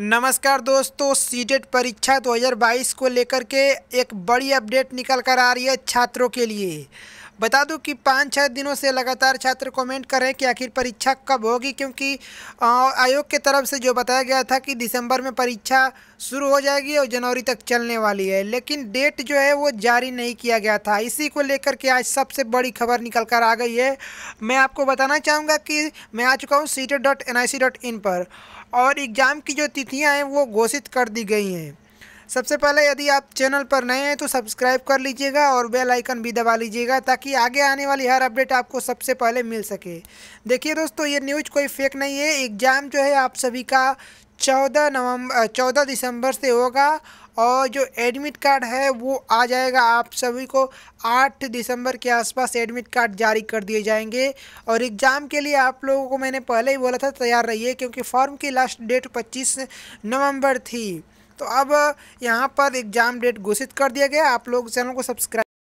नमस्कार दोस्तों सी परीक्षा 2022 को लेकर के एक बड़ी अपडेट निकल कर आ रही है छात्रों के लिए बता दूं कि पाँच छः दिनों से लगातार छात्र कमेंट कर रहे हैं कि आखिर परीक्षा कब होगी क्योंकि आयोग के तरफ से जो बताया गया था कि दिसंबर में परीक्षा शुरू हो जाएगी और जनवरी तक चलने वाली है लेकिन डेट जो है वो जारी नहीं किया गया था इसी को लेकर के आज सबसे बड़ी खबर निकल कर आ गई है मैं आपको बताना चाहूँगा कि मैं आ चुका हूँ सी पर और एग्ज़ाम की जो तिथियाँ हैं वो घोषित कर दी गई हैं सबसे पहले यदि आप चैनल पर नए हैं तो सब्सक्राइब कर लीजिएगा और बेल आइकन भी दबा लीजिएगा ताकि आगे आने वाली हर अपडेट आपको सबसे पहले मिल सके देखिए दोस्तों ये न्यूज़ कोई फेक नहीं है एग्ज़ाम जो है आप सभी का चौदह नवंबर चौदह दिसंबर से होगा और जो एडमिट कार्ड है वो आ जाएगा आप सभी को आठ दिसंबर के आसपास एडमिट कार्ड जारी कर दिए जाएंगे और एग्ज़ाम के लिए आप लोगों को मैंने पहले ही बोला था तैयार रहिए क्योंकि फॉर्म की लास्ट डेट पच्चीस नवंबर थी तो अब यहाँ पर एग्ज़ाम डेट घोषित कर दिया गया आप लोग चैनल को सब्सक्राइब